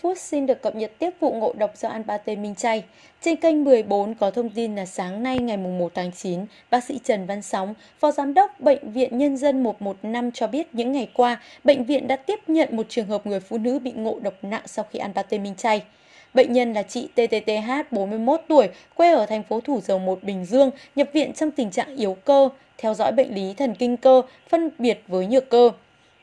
phút xin được cập nhật tiếp vụ ngộ độc do ăn pate Minh Chay. Trên kênh 14 có thông tin là sáng nay ngày 1 tháng 9, bác sĩ Trần Văn Sóng, Phó Giám đốc Bệnh viện Nhân dân 115 cho biết những ngày qua, bệnh viện đã tiếp nhận một trường hợp người phụ nữ bị ngộ độc nặng sau khi ăn pate Minh Chay. Bệnh nhân là chị TTTH, 41 tuổi, quê ở thành phố Thủ Dầu Một, Bình Dương, nhập viện trong tình trạng yếu cơ, theo dõi bệnh lý thần kinh cơ, phân biệt với nhược cơ.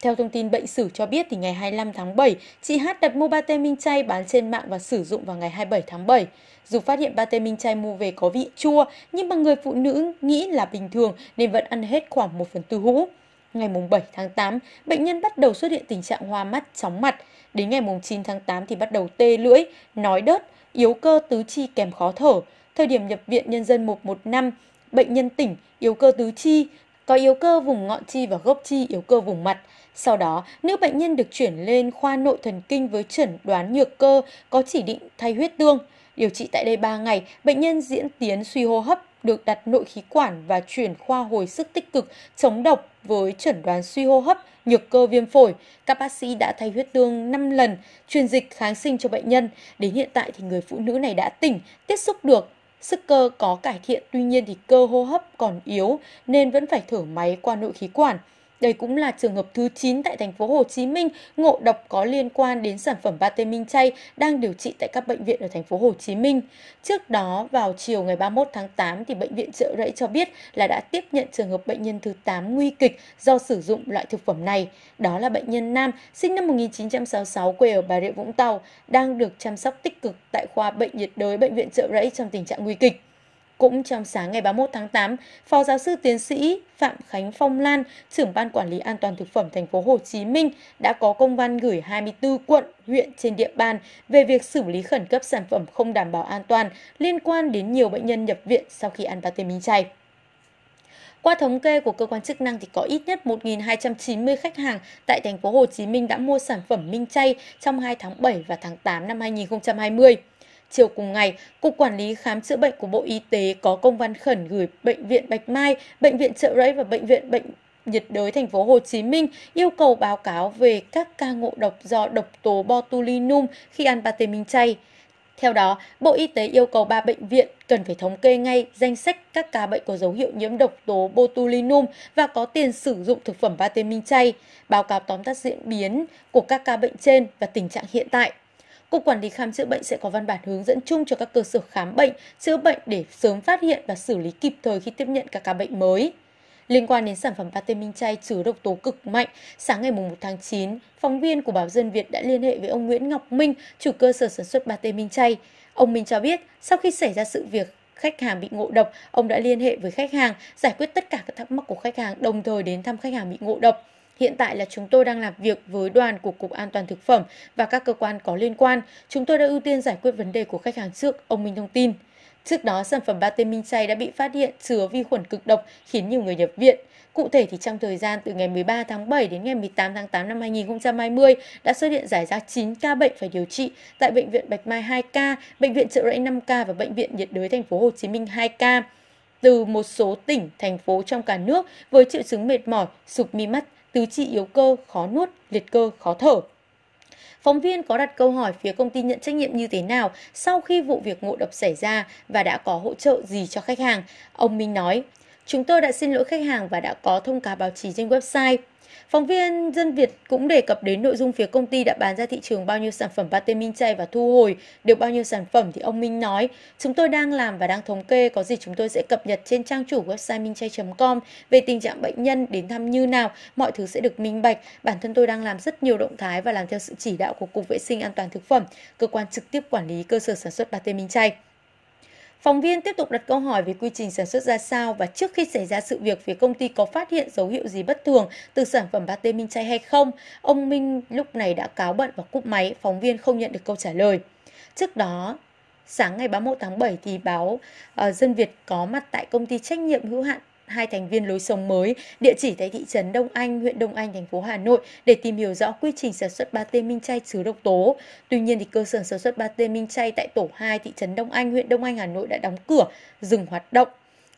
Theo thông tin bệnh sử cho biết thì ngày 25 tháng 7, chị H đặt mua pate minh chay bán trên mạng và sử dụng vào ngày 27 tháng 7. Dù phát hiện pate minh chay mua về có vị chua, nhưng mà người phụ nữ nghĩ là bình thường nên vẫn ăn hết khoảng 1 phần tư hũ. Ngày 7 tháng 8, bệnh nhân bắt đầu xuất hiện tình trạng hoa mắt, chóng mặt. Đến ngày 9 tháng 8 thì bắt đầu tê lưỡi, nói đớt, yếu cơ tứ chi kèm khó thở. Thời điểm nhập viện nhân dân 115, bệnh nhân tỉnh, yếu cơ tứ chi, có yếu cơ vùng ngọn chi và gốc chi yếu cơ vùng mặt. Sau đó, nữ bệnh nhân được chuyển lên khoa nội thần kinh với chẩn đoán nhược cơ có chỉ định thay huyết tương. Điều trị tại đây 3 ngày, bệnh nhân diễn tiến suy hô hấp được đặt nội khí quản và chuyển khoa hồi sức tích cực chống độc với chẩn đoán suy hô hấp, nhược cơ viêm phổi. Các bác sĩ đã thay huyết tương 5 lần, truyền dịch kháng sinh cho bệnh nhân. Đến hiện tại thì người phụ nữ này đã tỉnh, tiếp xúc được Sức cơ có cải thiện tuy nhiên thì cơ hô hấp còn yếu nên vẫn phải thở máy qua nội khí quản. Đây cũng là trường hợp thứ 9 tại thành phố Hồ Chí Minh ngộ độc có liên quan đến sản phẩm pate minh chay đang điều trị tại các bệnh viện ở thành phố Hồ Chí Minh. Trước đó vào chiều ngày 31 tháng 8 thì bệnh viện Trợ Rẫy cho biết là đã tiếp nhận trường hợp bệnh nhân thứ 8 nguy kịch do sử dụng loại thực phẩm này. Đó là bệnh nhân nam sinh năm 1966 quê ở Bà Rịa Vũng Tàu đang được chăm sóc tích cực tại khoa bệnh nhiệt đới bệnh viện Trợ Rẫy trong tình trạng nguy kịch. Cũng trong sáng ngày 31 tháng 8, Phó giáo sư tiến sĩ Phạm Khánh Phong Lan, trưởng ban quản lý an toàn thực phẩm thành phố Hồ Chí Minh đã có công văn gửi 24 quận, huyện trên địa bàn về việc xử lý khẩn cấp sản phẩm không đảm bảo an toàn liên quan đến nhiều bệnh nhân nhập viện sau khi ăn pate minh chay. Qua thống kê của cơ quan chức năng thì có ít nhất 1.290 khách hàng tại thành phố Hồ Chí Minh đã mua sản phẩm minh chay trong 2 tháng 7 và tháng 8 năm 2020. Chiều cùng ngày, Cục Quản lý Khám chữa bệnh của Bộ Y tế có công văn khẩn gửi Bệnh viện Bạch Mai, Bệnh viện Trợ Rẫy và Bệnh viện Bệnh nhiệt đới thành phố Hồ Chí Minh yêu cầu báo cáo về các ca ngộ độc do độc tố botulinum khi ăn pate minh chay. Theo đó, Bộ Y tế yêu cầu ba bệnh viện cần phải thống kê ngay danh sách các ca bệnh có dấu hiệu nhiễm độc tố botulinum và có tiền sử dụng thực phẩm pate minh chay, báo cáo tóm tắt diễn biến của các ca bệnh trên và tình trạng hiện tại. Cục Quản lý Khám chữa bệnh sẽ có văn bản hướng dẫn chung cho các cơ sở khám bệnh, chữa bệnh để sớm phát hiện và xử lý kịp thời khi tiếp nhận các ca bệnh mới. Liên quan đến sản phẩm pate minh chay chứa độc tố cực mạnh, sáng ngày 1 tháng 9, phóng viên của báo Dân Việt đã liên hệ với ông Nguyễn Ngọc Minh, chủ cơ sở sản xuất pate minh chay. Ông Minh cho biết, sau khi xảy ra sự việc, khách hàng bị ngộ độc, ông đã liên hệ với khách hàng, giải quyết tất cả các thắc mắc của khách hàng, đồng thời đến thăm khách hàng bị ngộ độc. Hiện tại là chúng tôi đang làm việc với đoàn của Cục An toàn Thực phẩm và các cơ quan có liên quan. Chúng tôi đã ưu tiên giải quyết vấn đề của khách hàng trước, ông Minh thông tin. Trước đó, sản phẩm pate minh chay đã bị phát hiện chứa vi khuẩn cực độc khiến nhiều người nhập viện. Cụ thể thì trong thời gian từ ngày 13 tháng 7 đến ngày 18 tháng 8 năm 2020 đã xuất hiện giải ra 9 ca bệnh phải điều trị tại bệnh viện Bạch Mai 2 ca, bệnh viện Trợ Rẫy 5 ca và bệnh viện nhiệt đới thành phố Hồ Chí Minh 2 ca từ một số tỉnh, thành phố trong cả nước với triệu chứng mệt mỏi, sụp mi mắt tứ trị yếu cơ, khó nuốt, liệt cơ, khó thở. Phóng viên có đặt câu hỏi phía công ty nhận trách nhiệm như thế nào sau khi vụ việc ngộ độc xảy ra và đã có hỗ trợ gì cho khách hàng. Ông Minh nói, Chúng tôi đã xin lỗi khách hàng và đã có thông cáo báo chí trên website. Phóng viên Dân Việt cũng đề cập đến nội dung phía công ty đã bán ra thị trường bao nhiêu sản phẩm pate minh chay và thu hồi được bao nhiêu sản phẩm thì ông Minh nói, chúng tôi đang làm và đang thống kê có gì chúng tôi sẽ cập nhật trên trang chủ website minhchay.com về tình trạng bệnh nhân đến thăm như nào, mọi thứ sẽ được minh bạch. Bản thân tôi đang làm rất nhiều động thái và làm theo sự chỉ đạo của Cục Vệ sinh An toàn Thực phẩm, cơ quan trực tiếp quản lý cơ sở sản xuất pate minh chay. Phóng viên tiếp tục đặt câu hỏi về quy trình sản xuất ra sao và trước khi xảy ra sự việc phía công ty có phát hiện dấu hiệu gì bất thường từ sản phẩm pate Minh Chay hay không. Ông Minh lúc này đã cáo bận và cúp máy, phóng viên không nhận được câu trả lời. Trước đó, sáng ngày 31 tháng 7 thì báo uh, Dân Việt có mặt tại công ty trách nhiệm hữu hạn hai thành viên lối sống mới, địa chỉ tại thị trấn Đông Anh, huyện Đông Anh, thành phố Hà Nội để tìm hiểu rõ quy trình sản xuất pate minh chay chứa độc tố. Tuy nhiên thì cơ sở sản xuất pate minh chay tại tổ 2 thị trấn Đông Anh, huyện Đông Anh, Hà Nội đã đóng cửa, dừng hoạt động.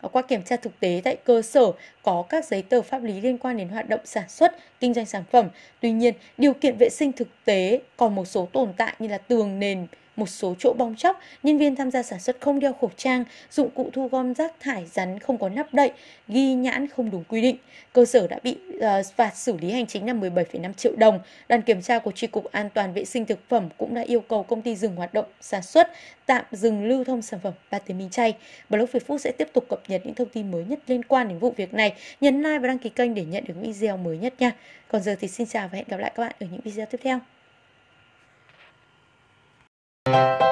Ờ, qua kiểm tra thực tế tại cơ sở có các giấy tờ pháp lý liên quan đến hoạt động sản xuất, kinh doanh sản phẩm. Tuy nhiên, điều kiện vệ sinh thực tế còn một số tồn tại như là tường nền một số chỗ bong chóc, nhân viên tham gia sản xuất không đeo khẩu trang, dụng cụ thu gom rác thải rắn không có nắp đậy, ghi nhãn không đúng quy định. Cơ sở đã bị uh, phạt xử lý hành chính là 17,5 triệu đồng. Đoàn kiểm tra của Tri Cục An toàn Vệ sinh Thực phẩm cũng đã yêu cầu công ty dừng hoạt động sản xuất, tạm dừng lưu thông sản phẩm pate minh chay. Blog Việt Phúc sẽ tiếp tục cập nhật những thông tin mới nhất liên quan đến vụ việc này. Nhấn like và đăng ký kênh để nhận được video mới nhất nha. Còn giờ thì xin chào và hẹn gặp lại các bạn ở những video tiếp theo. Thank you.